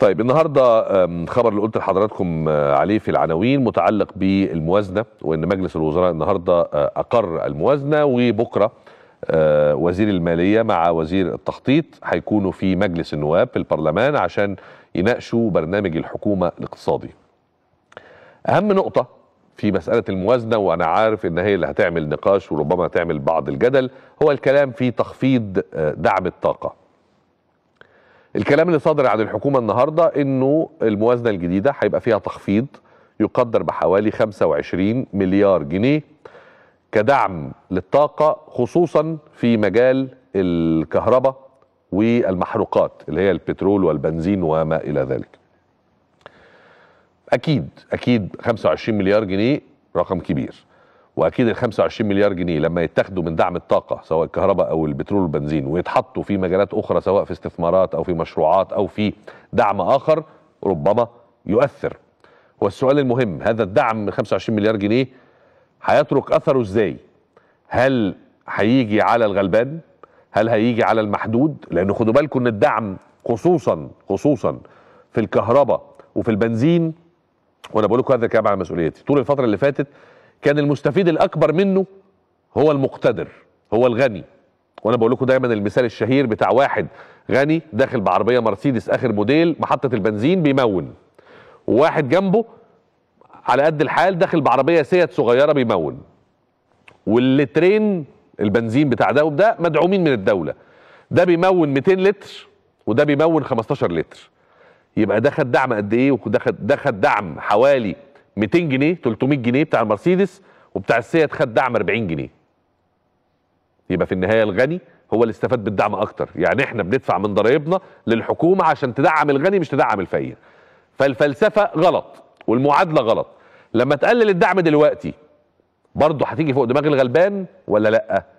طيب النهارده خبر اللي قلت لحضراتكم آه، عليه في العناوين متعلق بالموازنه وان مجلس الوزراء النهارده آه، اقر الموازنه وبكره آه، وزير الماليه مع وزير التخطيط هيكونوا في مجلس النواب في البرلمان عشان يناقشوا برنامج الحكومه الاقتصادي. اهم نقطه في مساله الموازنه وانا عارف ان هي اللي هتعمل نقاش وربما هتعمل بعض الجدل هو الكلام في تخفيض دعم الطاقه. الكلام اللي صادر عن الحكومة النهاردة انه الموازنة الجديدة هيبقى فيها تخفيض يقدر بحوالي 25 مليار جنيه كدعم للطاقة خصوصا في مجال الكهرباء والمحروقات اللي هي البترول والبنزين وما إلى ذلك أكيد أكيد 25 مليار جنيه رقم كبير واكيد ال 25 مليار جنيه لما يتاخدوا من دعم الطاقه سواء الكهرباء او البترول والبنزين ويتحطوا في مجالات اخرى سواء في استثمارات او في مشروعات او في دعم اخر ربما يؤثر والسؤال المهم هذا الدعم 25 مليار جنيه هيترك اثره ازاي هل هيجي على الغلبان هل هيجي على المحدود لانه خدوا بالكم ان الدعم خصوصا خصوصا في الكهرباء وفي البنزين وانا بقول لكم هذا الكلام على مسؤوليتي طول الفتره اللي فاتت كان المستفيد الاكبر منه هو المقتدر هو الغني وانا بقول لكم دايما المثال الشهير بتاع واحد غني داخل بعربيه مرسيدس اخر موديل محطه البنزين بيمون وواحد جنبه على قد الحال داخل بعربيه سيات صغيره بيمون واللترين البنزين بتاع ده وده مدعومين من الدوله ده بيمون 200 لتر وده بيمون 15 لتر يبقى ده خد دعم قد ايه وده خد ده خد دعم حوالي 200 جنيه 300 جنيه بتاع المرسيدس وبتاع السيد خد دعم 40 جنيه يبقى في النهايه الغني هو اللي استفاد بالدعم اكتر يعني احنا بندفع من ضرائبنا للحكومه عشان تدعم الغني مش تدعم الفقير فالفلسفه غلط والمعادله غلط لما تقلل الدعم دلوقتي برضه هتيجي فوق دماغ الغلبان ولا لا